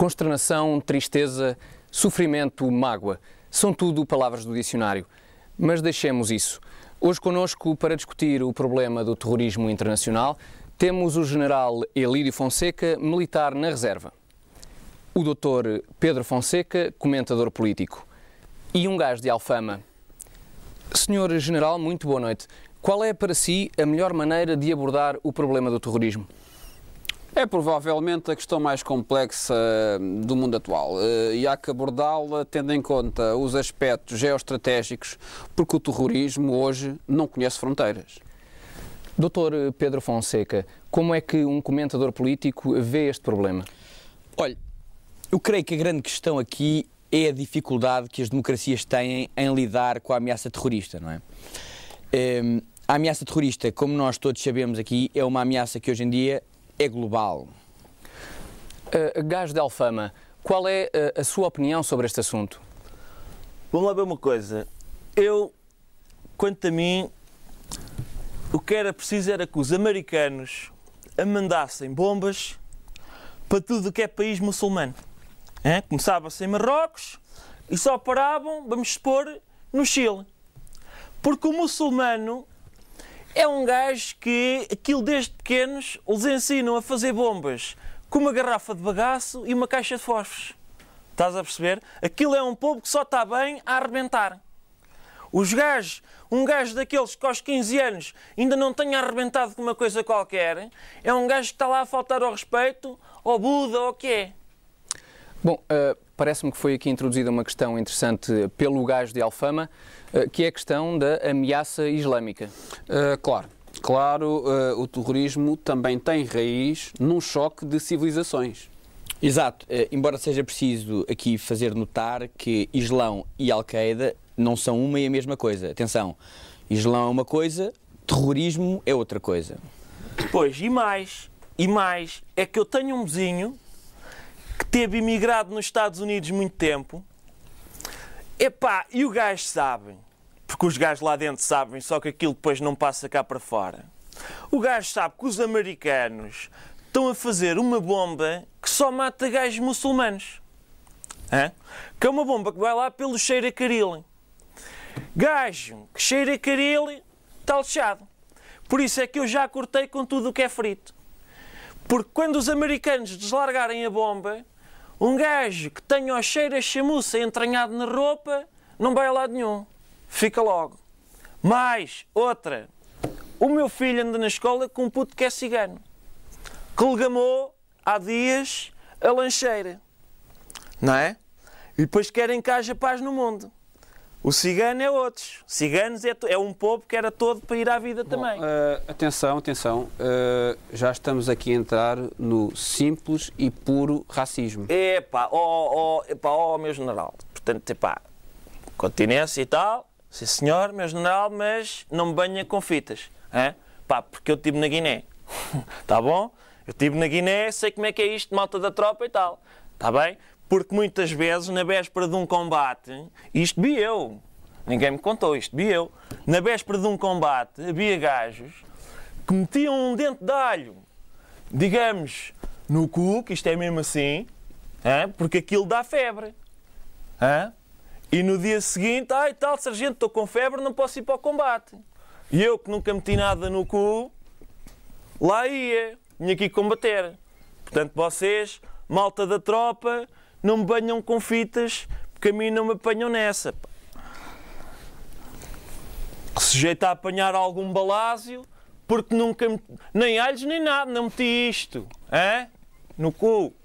Consternação, tristeza, sofrimento, mágoa. São tudo palavras do dicionário. Mas deixemos isso. Hoje conosco para discutir o problema do terrorismo internacional, temos o general Elírio Fonseca, militar na reserva. O doutor Pedro Fonseca, comentador político. E um gás de Alfama. Senhor General, muito boa noite. Qual é para si a melhor maneira de abordar o problema do terrorismo? É provavelmente a questão mais complexa hum, do mundo atual eh, e há que abordá-la tendo em conta os aspectos geoestratégicos, porque o terrorismo hoje não conhece fronteiras. Doutor Pedro Fonseca, como é que um comentador político vê este problema? Olha, eu creio que a grande questão aqui é a dificuldade que as democracias têm em lidar com a ameaça terrorista, não é? Hum, a ameaça terrorista, como nós todos sabemos aqui, é uma ameaça que hoje em dia é global. Uh, gás de Alfama, qual é a, eh, a sua opinião sobre este assunto? Vamos lá ver uma coisa. Eu, quanto a mim, o que era preciso era que os americanos mandassem bombas para tudo o que é país muçulmano. É? Começava-se em Marrocos e só paravam, vamos supor, no Chile. Porque o muçulmano é um gajo que aquilo desde pequenos os ensinam a fazer bombas com uma garrafa de bagaço e uma caixa de fósforos. Estás a perceber? Aquilo é um povo que só está bem a arrebentar. Os gajos, um gajo daqueles que aos 15 anos ainda não tenha arrebentado com uma coisa qualquer, é um gajo que está lá a faltar ao respeito, ao Buda, ao que é. Bom, uh, parece-me que foi aqui introduzida uma questão interessante pelo gajo de Alfama, eh, que é a questão da ameaça islâmica. Uh, claro. Claro, uh, o terrorismo também tem raiz num choque de civilizações. Exato. Uh, embora seja preciso aqui fazer notar que Islão e Al-Qaeda não são uma e a mesma coisa. Atenção, Islão é uma coisa, terrorismo é outra coisa. Pois, e mais, e mais, é que eu tenho um vizinho que teve imigrado nos Estados Unidos muito tempo. Epá, e o gajo sabe, porque os gajos lá dentro sabem, só que aquilo depois não passa cá para fora. O gajo sabe que os americanos estão a fazer uma bomba que só mata gajos muçulmanos. Hã? Que é uma bomba que vai lá pelo cheiro a carile. Gajo que cheira a carile está lixado. Por isso é que eu já cortei com tudo o que é frito. Porque quando os americanos deslargarem a bomba, um gajo que tenha o cheiro a chamuça entranhado na roupa não vai a lado nenhum. Fica logo. Mais outra. O meu filho anda na escola com um puto que é cigano. Que legamou há dias a lancheira. Não é? E depois querem que haja paz no mundo. O cigano é outros. Ciganos é, é, um povo que era todo para ir à vida Bom, também. Uh, atenção, atenção. Uh, já estamos aqui a entrar no simples e puro racismo. É pá, ó, oh, oh, oh, meu general. Portanto, pá, continência e tal. Sim, senhor, meu general, mas não me banha com fitas. Hein? Pá, porque eu estive na Guiné. tá bom? Eu estive na Guiné, sei como é que é isto, malta da tropa e tal. Está bem? porque muitas vezes, na véspera de um combate, isto vi eu, ninguém me contou, isto vi eu, na véspera de um combate havia gajos que metiam um dente de alho, digamos, no cu, que isto é mesmo assim, porque aquilo dá febre. E no dia seguinte, ai tal, sargento, estou com febre, não posso ir para o combate. E eu, que nunca meti nada no cu, lá ia, vim aqui combater. Portanto, vocês, malta da tropa, não me banham com fitas, porque a mim não me apanham nessa. Sujeito a apanhar algum balásio, porque nunca me... nem alhos nem nada, não meti isto, é? no cu.